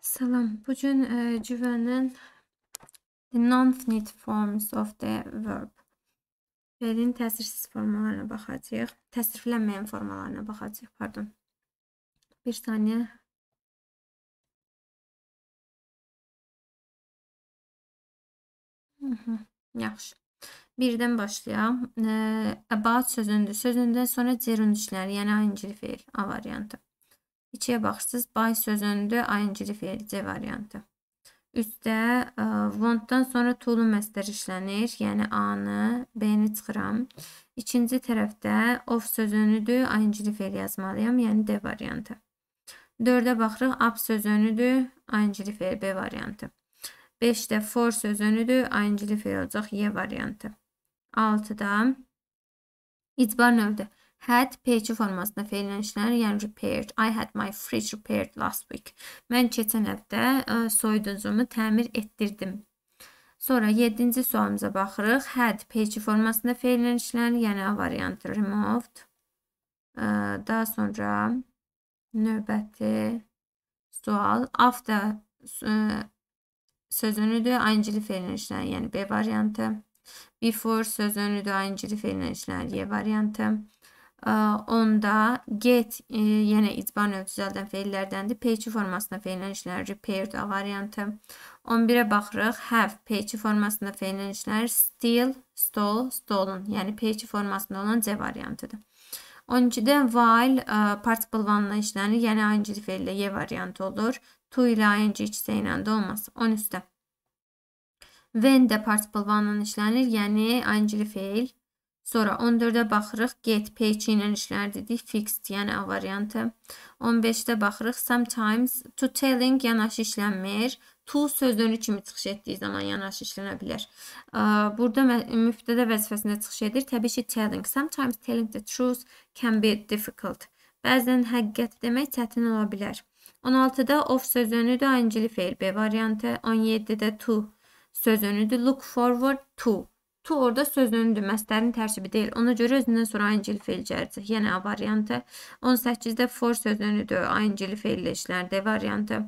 Salam. Bu gün e, cüvənin the non-finite forms of the verb. Verinin təsirsiz formalarına baxacağıq. Təsriflənməyən formalarına baxacağıq, pardon. Bir saniyə. Hı -hı. Yaxşı. Birdən başlayaq. E, about sözündür. Sözündən sonra gerundçilər, yəni ing fiil A variantı. İkiyə baxırsınız, by sözündür, ing-li fiil C variantı. Üçdə wantdan e, sonra to-lu məzdər işlənir, yəni A-nı, B-ni çıxıram. İkinci tərəfdə of sözünüdür, ing-li fiil yazmalıyam, yəni D variantı. Dördə baxırıq, up sözünüdür, ing-li fiil B variantı. Beşdə for sözünüdür, ing-li fiil olacaq Y variantı. Altıda icbar növdür. Had PH formasında feilən işlənir, yəni repaired. I had my fridge repaired last week. Mən keçən həftə e, soyuducumu təmir etdirdim. Sonra 7-ci sualımıza baxırıq. Had PH formasında feilən işlənir, yəni A variantı removed. E, daha sonra növbəti sual after e, sözünüdür, ayıncılı feilən işlənir, yəni B variantı. Before sözünüdür, ayıncılı feilən işlənir, Y variantı onda get e, yenə icbar növ düzəldən feillərdəndir. PHU formasında feilən işlənir. Repaired A variantı. 11-ə baxırıq. Have PHU formasında feilən işlənir. Steal, stole, stolen. Yəni PHU formasında olan C variantıdır. 12-də while ə, e, participle vanla işlənir. Yəni ing feillə Y variantı olur. To ilə ing ikisi ilə də olmaz. 13-də when də participle vanla işlənir. Yəni ing feil Sonra 14-də baxırıq get page ilə işlər dedik fixed, yəni A variantı. 15-də baxırıq sometimes to telling yanaşı işlənmir. To sözlüyünü kimi çıxış etdiyi zaman yanaşı işlənə bilər. Burada müftədə vəzifəsində çıxış edir. Təbii ki, telling. Sometimes telling the truth can be difficult. Bəzən həqiqəti demək çətin ola bilər. 16-da of sözünü də ingili feil B variantı, 17-də to sözünü də look forward to To orada sözünündür, məsdərin tərkibi deyil. Ona görə özündən sonra ayıncili feil gələcək. Yəni A variantı. 18-də for sözünüdür, ayıncili feillə işlər D variantı.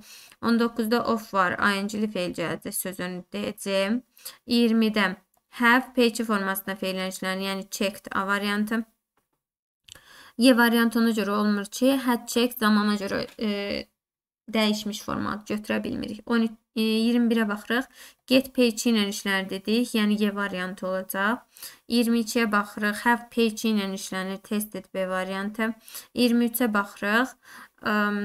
19-da of var, ayıncili feil gələcək sözünü DC. 20-də have page formasında feillə işlər, yəni checked A variantı. Y variantı ona görə olmur ki, had check zamana görə e, dəyişmiş format götürə bilmirik. 13 21-ə e, baxırıq. Get page ilə işlənir dedik, yəni Y variantı olacaq. 22-yə baxırıq. Have page ilə işlənir tested B variantı. 23-ə baxırıq. Um,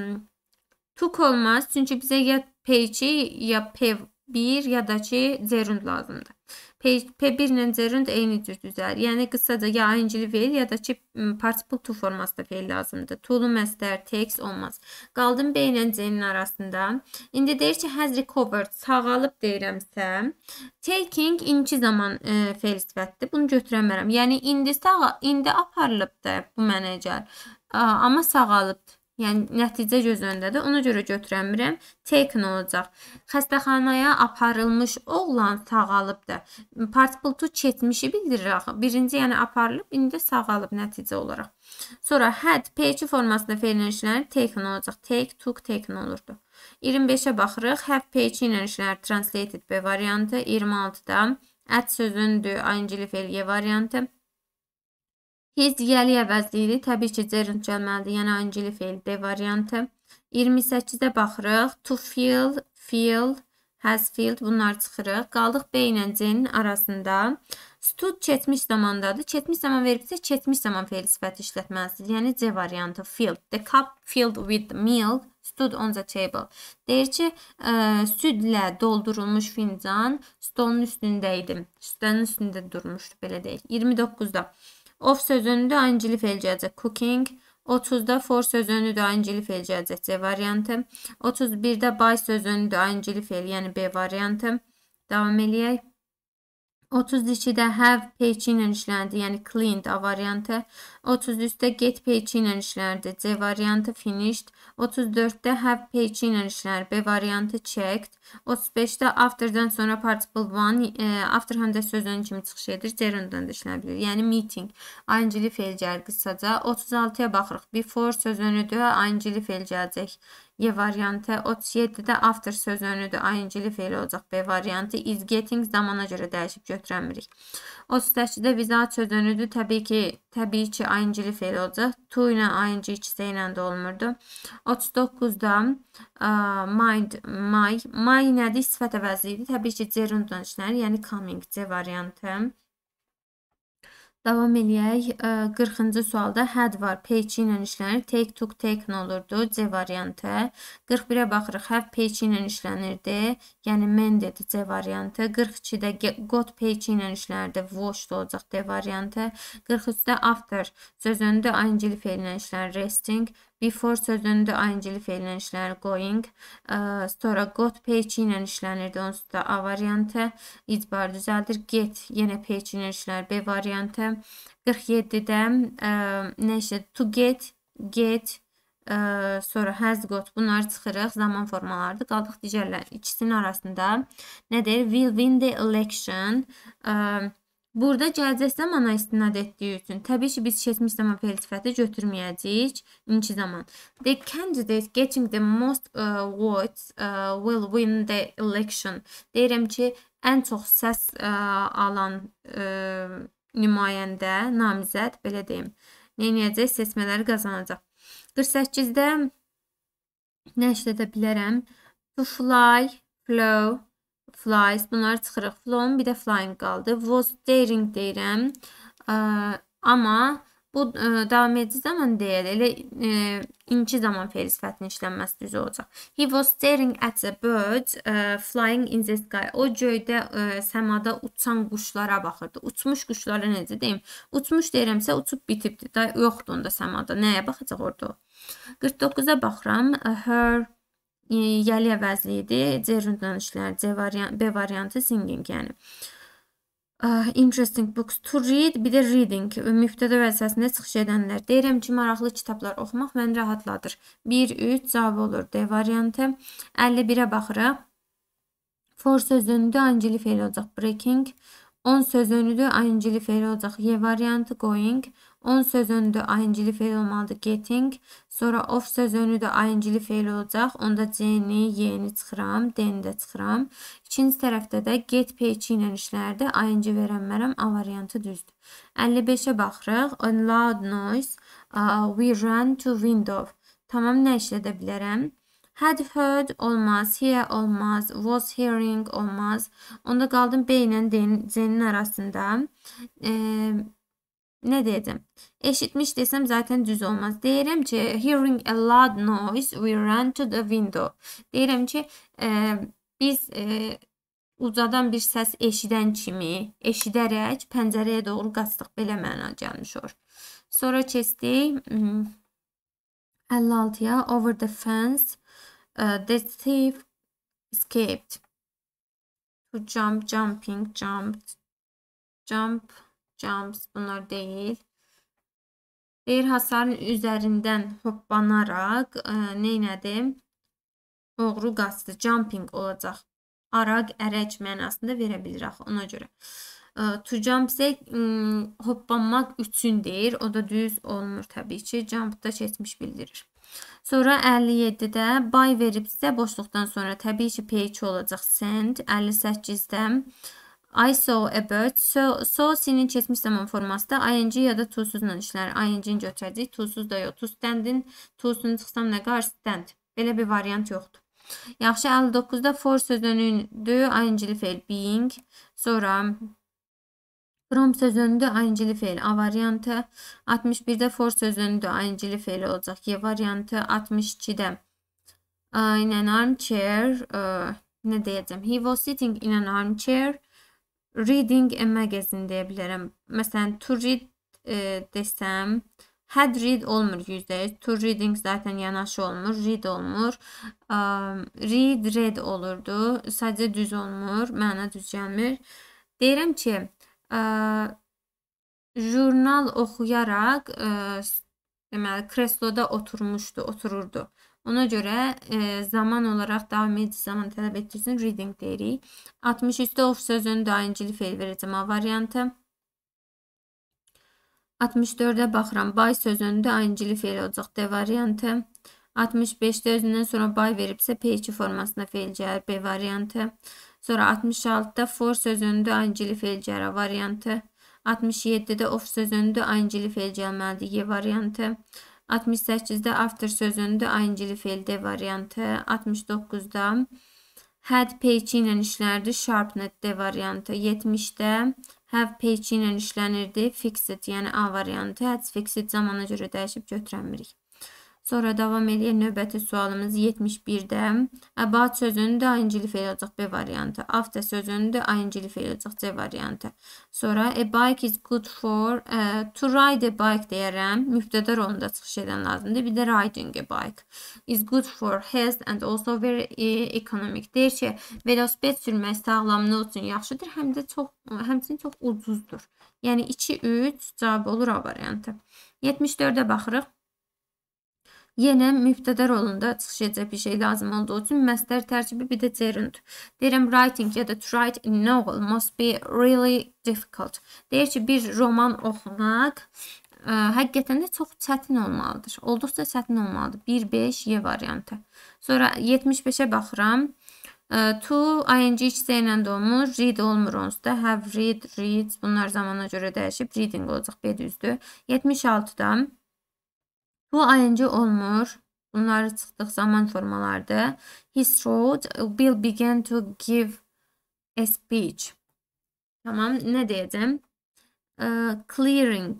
Took olmaz, çünki bizə ya page-i, ya pev 1, ya da ki, gerund lazımdır. P1 ilə C-ründ eyni cür düzəlir. Yəni qısaca ya ayıncılı fiil ya da ki participle to formasında fiil lazımdır. To-lu məzdər, takes olmaz. Qaldım B ilə C-nin arasında. İndi deyir ki, has recovered sağalıb deyirəmsə, taking indiki zaman e, fiil sifətdir. Bunu götürəmərəm. Yəni indi sağ indi aparılıbdı bu mənəcər. Amma sağalıbdı. Yəni nəticə göz öndədir. Ona görə götürəmirəm. Taken olacaq. Xəstəxanaya aparılmış oğlan sağalıbdır. Partipultu çetmişi bildirir axı. Birinci yəni aparılıb, indi sağalıb nəticə olaraq. Sonra had P2 formasında feilin işləri taken olacaq. Take, took, taken olurdu. 25-ə baxırıq. Have P2 ilə işləri translated B variantı. 26-da at sözündür. ING-li feil Y variantı. His yiyəli əvəzliyini təbii ki, gerund gəlməlidir, yəni öncəli feil D variantı. 28-də baxırıq. To fill, fill, has field bunlar çıxırıq. Qaldıq B ilə C-nin arasında. Stud çetmiş zamandadır. Çetmiş zaman veribsə çetmiş zaman feil sifəti işlətməlisiniz. Yəni C variantı filled. The cup filled with milk stood on the table. Deyir ki, ə, e, südlə doldurulmuş fincan stolun üstündə idi. Stolun üstündə durmuşdu, belə deyək. 29-da. Of sözünü də ancili fe'l gələcək. Cooking. 30-da for sözünü də ancili fe'l gələcək. C variantı. 31-də by sözünü də ancili fe'l, yəni B variantı. Davam eləyək. 32-də have page ilə işləndi, yəni cleaned A variantı. 33-də get page ilə işlərdir. C variantı finished. 34-də have page ilə işlər. B variantı checked. 35-də afterdan sonra participle 1 e, after həm də sözün kimi çıxış edir. Gerunddan da işlənə bilir. Yəni meeting ayıncılı fe'l gəlir qısaca. 36-ya baxırıq. Before söz önüdür, ayıncılı fe'l gələcək. Y variantı 37-də after söz önüdür, ayıncılı fe'l olacaq. B variantı is getting zamana görə dəyişib götürəmirik. 38-də visa söz önüdür. Təbii ki, təbii ki, ING-li feil olacaq. To ilə ING ikisi ilə də olmurdu. 39-da mind, my. My nədir? Sifət əvəzliyidir. Təbii ki, gerundun içləri, yəni coming C variantı. Davam eləyək. 40-cı sualda had var. Page ilə işlənir. Take, took, taken olurdu. C variantı. 41-ə baxırıq. Have page ilə işlənirdi. Yəni man dedi C variantı. 42-də got page ilə işlənirdi. Watched olacaq D variantı. 43-də after sözündə ing-li feillə işlənir. Resting. Before sözündə ing-li feilin işlənir going. Ə, e, sonra got page ilə işlənirdi. Onsuz da A variantı icbar düzəldir. Get yenə page ilə işlənir. B variantı 47-də nə işə to get, get ə, e, sonra has got bunları çıxırıq. Zaman formalarıdır. Qaldıq digərlər ikisinin arasında. Nədir? Will win the election. Ə, e, Burada gələcək zamana istinad etdiyi üçün təbii ki, biz keçmiş zaman fe'l sifəti götürməyəcəyik indiki zaman. The candidate getting the most uh, votes uh, will win the election. Deyirəm ki, ən çox səs ə, uh, alan ə, uh, nümayəndə, namizəd belə deyim. Nəyəcək seçmələri qazanacaq. 48-də nə işlədə bilərəm? To fly, flow, flies bunları çıxırıq. Flown bir də flying qaldı. Was daring deyirəm. Ə, amma bu ə, davam edici zaman deyil. Elə ə, inki zaman fe'l sifətinin işlənməsi düz olacaq. He was staring at a bird ə, flying in the sky. O göydə ə, səmada uçan quşlara baxırdı. Uçmuş quşlara necə deyim? Uçmuş deyirəmsə uçub bitibdi. Da yoxdur onda səmada. Nəyə baxacaq orada? 49-a baxıram. Her yəli əvəzli idi. C ründlanışlar, C variant, B variantı singing, yəni. Uh, interesting books to read, bir də reading. Mübtədə vəzifəsində çıxış edənlər. Deyirəm ki, maraqlı kitablar oxumaq məni rahatladır. 1, 3 cavab olur D variantı. 51-ə baxırıq. For sözündə angili feil olacaq breaking. 10 söz önüdür ING-li feil olacaq Y variantı going. 10 söz önüdür ING-li feil olmalıdır getting. Sonra of söz önüdür ING-li feil olacaq. Onda C-ni, Y-ni çıxıram, D-ni də çıxıram. İkinci tərəfdə də get page ilə işlərdir. ING verənmərəm, A variantı düzdür. 55-ə baxırıq. On loud noise, uh, we run to window. Tamam, nə işlədə bilərəm? Had heard olmaz, hear olmaz, was hearing olmaz. Onda qaldım B ilə C-nin arasında. E, nə dedim? Eşitmiş desəm zaten düz olmaz. Deyirəm ki, hearing a loud noise, we ran to the window. Deyirəm ki, e, biz e, ucadan bir səs eşidən kimi, eşidərək pəncərəyə doğru qaçdıq. Belə məna gəlmiş olur. Sonra keçdik 56-ya hmm, over the fence uh, the thief escaped to jump jumping jumped jump jumps bunlar deyil deyir hasarın üzərindən hoppanaraq e, ə, neynədi oğru qaçdı jumping olacaq araq ərək mənasında verə bilərik ona görə ə, e, to jump isə hoppanmaq üçün deyir o da düz olmur təbii ki jump da keçmiş bildirir Sonra 57-də buy veribsə, boşluqdan sonra təbii ki, PH olacaq send. 58-də I saw a bird. So, so sinin keçmiş zaman formasında ing ya da to-suzla işlər. ing-ni götürəcək, to-suz da yox. To stand-in to-sunu çıxsam nə qar stand. Belə bir variant yoxdur. Yaxşı, 59-da for sözünün dü, ing-li fe'l being. Sonra From sözünüdür, ayıncılı feil. A variantı. 61-də for sözünüdür, ayıncılı feil olacaq. Y variantı. 62-də in an armchair, ə, e, nə deyəcəm? He was sitting in an armchair reading a magazine deyə bilərəm. Məsələn, to read ə, e, desəm, had read olmur %100. To reading zaten yanaşı olmur, read olmur. Ə, read read olurdu. Sadəcə düz olmur, məna düz gəlmir. Deyirəm ki, jurnal oxuyaraq deməli kresloda oturmuşdu, otururdu. Ona görə e, zaman olaraq davam edici zaman tələb etdiyi üçün reading deyirik. 63-də of sözünün daincili feil verəcəm A variantı. 64-də baxıram. Bay sözünün daincili feil olacaq D variantı. 65-də özündən sonra bay veribsə P2 formasında feil gəlir B variantı. Sonra 66-da for sözündü ancili felcərə variantı. 67-də of sözündü ancili fel gəlməlidir Y variantı. 68-də after sözündü ancili fel D variantı. 69-da had page ilə işlənirdi sharpnet D variantı. 70-də have page ilə işlənirdi fixed yəni A variantı. Had fixed zamana görə dəyişib götürəmirik. Sonra davam edir növbəti sualımız 71-də. About sözünü də ayıncılı feil olacaq B variantı. After sözünü də ayıncılı feil olacaq C variantı. Sonra a bike is good for uh, to ride a bike deyərəm. Müftədə rolunda çıxış edən lazımdır. Bir də riding a bike is good for health and also very e, economic. Deyir ki, velosiped sürmək sağlamlıq üçün yaxşıdır, həm də çox həmçinin çox ucuzdur. Yəni 2 3 cavab olur A variantı. 74-ə baxırıq. Yenə mübtədə rolunda çıxış edəcək bir şey lazım olduğu üçün məstər tərkibi bir də gerund. Deyirəm writing ya da to write a novel must be really difficult. Deyir ki, bir roman oxumaq ə, e, həqiqətən də çox çətin olmalıdır. Olduqca çətin olmalıdır. 1-5 Y variantı. Sonra 75-ə baxıram. Ə, e, to ing ikisi ilə də olmur, read olmur onsuz da. Have read, reads bunlar zamana görə dəyişib reading olacaq B düzdür. 76-dan Bu ing olmur. Bunlar çıxdıq zaman formalardır. His road Bill began to give a speech. Tamam, nə deyəcəm? Uh, clearing.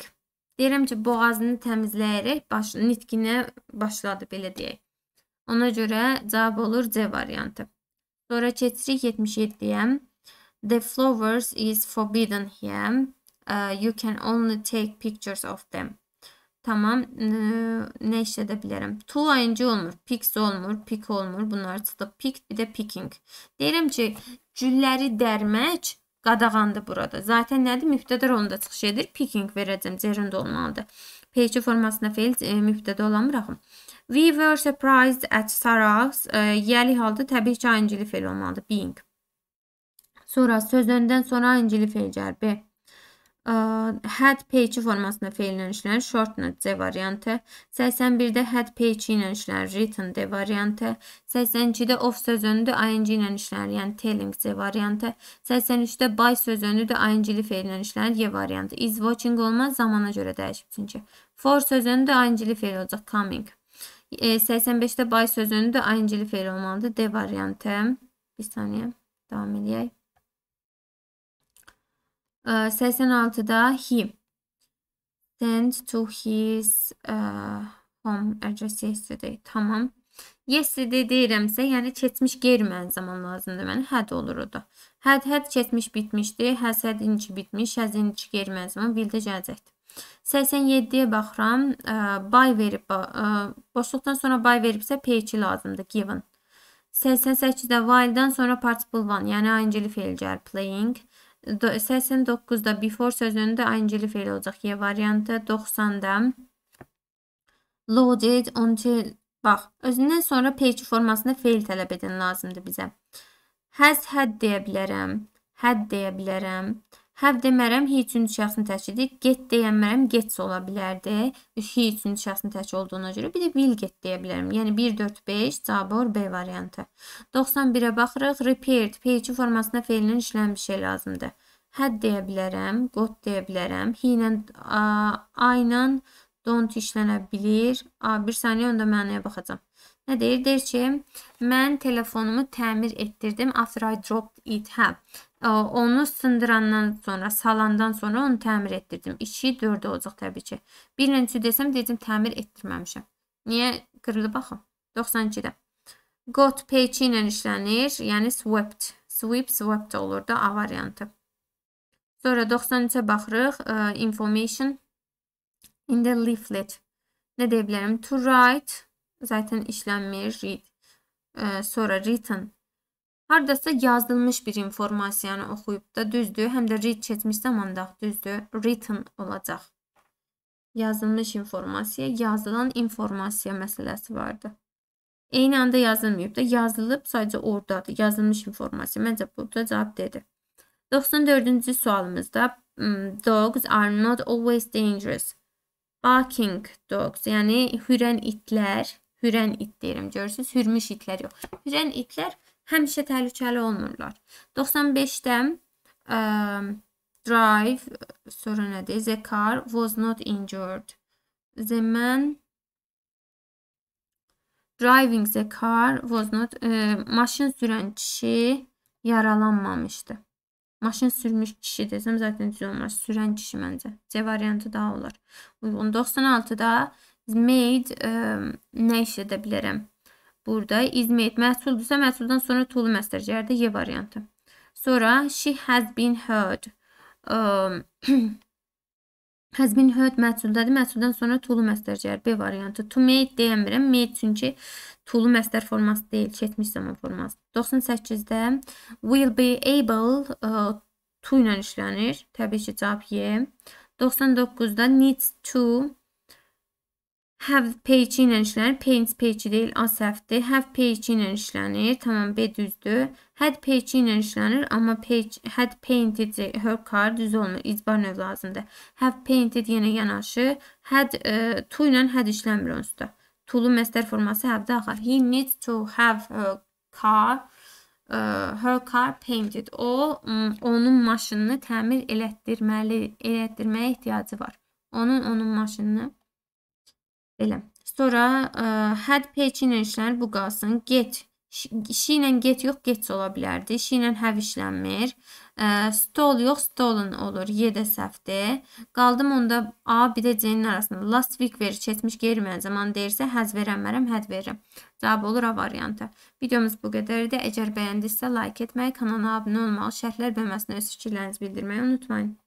Deyirəm ki, boğazını təmizləyərək baş, nitqinə başladı, belə deyək. Ona görə cavab olur C variantı. Sonra keçirik 77-yə. The flowers is forbidden here. Uh, you can only take pictures of them. Tamam. Ne işledə bilərəm? Tool ing olmur. Picks olmur. Pick olmur. Bunlar çıxdı. Pick bir də picking. Deyirəm ki, gülləri dərmək qadağandır burada. Zaten nədir? Mübtədə rolunda çıxış edir. Picking verəcəm. Gerund olmalıdır. PHC formasında fail e, mübtədə olan buraxım. We were surprised at Sarah's. E, yəli halda təbii ki, ingili fail olmalıdır. Being. Sonra sözlərindən sonra ingili fail cərbi. Head page formasında feillə işlənir. Shortla C variantı. 81-də head page ilə işlənir. Written D variantı. 82-də of sözünü də ing ilə işlənir. Yəni telling C variantı. 83-də by sözünü də ing-li feillə işlənir. Y variantı. Is watching olmaz. Zamana görə dəyişib çünki. For sözünü də ing-li feil olacaq. Coming. 85-də e, by sözünü də ing-li feil olmalıdır. D variantı. Bir saniyə. Davam edək. 86-da he sent to his uh, home address yesterday. Tamam. Yesterday deyirəmsə, yəni keçmiş qeyri-məən zaman lazımdır mənə. Had olur o da. Had, had keçmiş bitmişdi. Has, had inci bitmiş. Has, inci qeyri-məən zaman will də gələcəkdir. 87-yə baxıram. E, buy verib, e, boşluqdan sonra buy veribsə page lazımdır. Given. 88-də while-dan sonra participle 1, yəni ing-li feil gəlir. Playing. 89-da before sözünün də ingili feil olacaq. Y variantı 90-da loaded until bax özündən sonra page formasında feil tələb edən lazımdır bizə. Has had deyə bilərəm. Had deyə bilərəm. Həv demərəm, he üçüncü şəxsin təkidir. Get deyənmərəm, gets ola bilərdi. He üçüncü şəxsin təki olduğuna görə. Bir də will get deyə bilərəm. Yəni 1, 4, 5, cavabı B variantı. 91-ə baxırıq. Repaired, P2 formasında feilinin işlənmiş şey lazımdır. Had deyə bilərəm, got deyə bilərəm. He ilə, a ilə don't işlənə bilir. A, bir saniyə onda mənaya baxacağam. Nə deyir? Deyir ki, mən telefonumu təmir etdirdim after I dropped it. Hə, onu sındırandan sonra, salandan sonra onu təmir etdirdim. 2, 4 olacaq təbii ki. Birinci desəm, dedim təmir etdirməmişəm. Niyə qırıldı baxın? 92-də. Got page ilə işlənir, yəni swept. Sweep, swept olur da A variantı. Sonra 93-ə baxırıq. Uh, information in the leaflet. Nə deyə bilərəm? To write. Zaten işlənmir. Read. Uh, sonra written. Hardasa yazdılmış bir informasiyanı oxuyub da düzdür, həm də read keçmiş zamanda düzdür, written olacaq. Yazılmış informasiya, yazılan informasiya məsələsi vardı. Eyni anda yazılmayıb da yazılıb sadəcə ordadır, yazılmış informasiya. Məncə burada cavab dedi. 94-cü sualımızda dogs are not always dangerous. Barking dogs, yəni hürən itlər, hürən it deyirəm, görürsünüz, hürmüş itlər yox. Hürən itlər həmişə təhlükəli olmurlar. 95-də ə, drive, sonra nədir? The car was not injured. The man driving the car was not ə, maşın sürən kişi yaralanmamışdı. Maşın sürmüş kişi desəm zaten düz olmaz. Sürən kişi məncə. C variantı daha olar. Uyğun 96-da made ə, nə iş edə bilərəm? Burada izmit məhsuldursa, məhsuldan sonra tolu məstərcələrdə Y variantı. Sonra she has been heard. Um, has been heard məhsuldədir. Məhsuldan sonra tolu məstərcələr B variantı. To made deyəmirəm. Made çünki tolu məstər forması deyil, keçmiş zaman forması. 98-də will be able uh, to ilə işlənir. Təbii ki, cavab Y. 99-da needs to Have page ilə işlənir. Paint page deyil, a səhvdir. Have page ilə işlənir. Tamam, B düzdür. Had page ilə işlənir, amma page, had painted her car düz olmur. İcbar növ lazımdır. Have painted yenə yanaşı. Had e, to ilə had işlənmir onsuzda. To-lu məstər forması have-də axar. He needs to have her car e, her car painted. O mm, onun maşınını təmir elətdirməli, elətdirməyə ehtiyacı var. Onun onun maşınını Belə. Sonra ə, e, had page ilə işlənir, bu qalsın. Get Şi ilə get yox, gets ola bilərdi. Şi ilə have işlənmir. Ə, e, stol yox, stolen olur. Y də səhvdir. Qaldım onda A, bir də C-nin arasında. Last week veri keçmiş geri mənzəman deyirsə, həz verəmərəm, həd verirəm. Cavab olur A variantı. Videomuz bu qədər idi. Əgər bəyəndinizsə, like etməyi, kanala abunə olmağı, şərhlər bölməsində öz fikirlərinizi bildirməyi unutmayın.